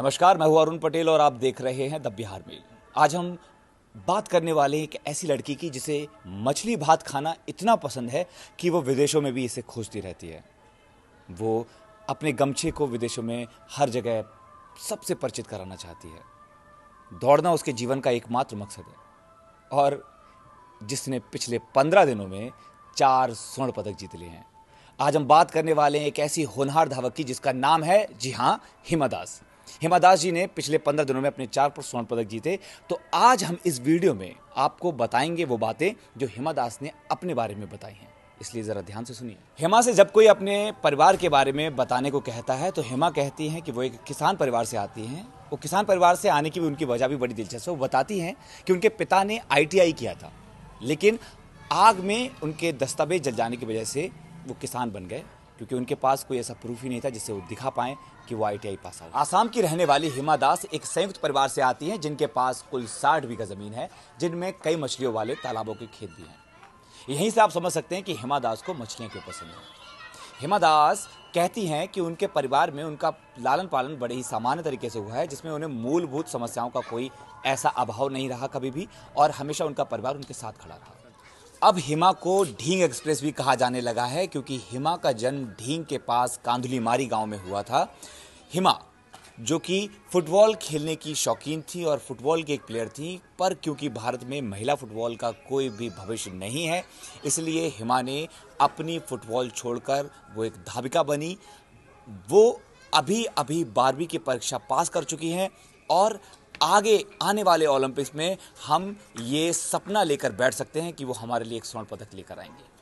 नमस्कार मैं हूं अरुण पटेल और आप देख रहे हैं द बिहार मेल आज हम बात करने वाले एक ऐसी लड़की की जिसे मछली भात खाना इतना पसंद है कि वो विदेशों में भी इसे खोजती रहती है वो अपने गमछे को विदेशों में हर जगह सबसे परिचित कराना चाहती है दौड़ना उसके जीवन का एकमात्र मकसद है और जिसने पिछले पंद्रह दिनों में चार स्वर्ण पदक जीत लिए हैं आज हम बात करने वाले हैं एक ऐसी होनहार धावक की जिसका नाम है जी हाँ हिमा दास हिमा दास जी ने पिछले पंद्रह दिनों में अपने चार पर स्वर्ण पदक जीते तो आज हम इस वीडियो में आपको बताएंगे वो बातें जो हेमा दास ने अपने बारे में बताई हैं इसलिए ज़रा ध्यान से सुनिए हेमा से जब कोई अपने परिवार के बारे में बताने को कहता है तो हेमा कहती हैं कि वो एक किसान परिवार से आती हैं वो किसान परिवार से आने की भी उनकी वजह भी बड़ी दिलचस्प है वो बताती हैं कि उनके पिता ने आईटीआई किया था लेकिन आग में उनके दस्तावेज जल जाने की वजह से वो किसान बन गए क्योंकि उनके पास कोई ऐसा प्रूफ ही नहीं था जिससे वो दिखा पाए कि वो आई पास आउट आसाम की रहने वाली हिमा दास एक संयुक्त परिवार से आती हैं जिनके पास कुल साठ बीघा ज़मीन है जिनमें कई मछलियों वाले तालाबों के खेत भी हैं यहीं से आप समझ सकते हैं कि हिमा दास को मछलियाँ क्यों पसंद हैं हिमा दास कहती हैं कि उनके परिवार में उनका लालन पालन बड़े ही सामान्य तरीके से हुआ है जिसमें उन्हें मूलभूत समस्याओं का कोई ऐसा अभाव नहीं रहा कभी भी और हमेशा उनका परिवार उनके साथ खड़ा रहा अब हिमा को ढींग एक्सप्रेस भी कहा जाने लगा है क्योंकि हिमा का जन्म ढींग के पास कांधुलीमारी गांव में हुआ था हिमा जो कि फुटबॉल खेलने की शौकीन थी और फुटबॉल की एक प्लेयर थी पर क्योंकि भारत में महिला फुटबॉल का कोई भी भविष्य नहीं है इसलिए हिमा ने अपनी फुटबॉल छोड़कर वो एक धाविका बनी वो अभी अभी बारहवीं की परीक्षा पास कर चुकी हैं और आगे आने वाले ओलंपिक्स में हम ये सपना लेकर बैठ सकते हैं कि वो हमारे लिए एक स्वर्ण पदक लेकर आएंगे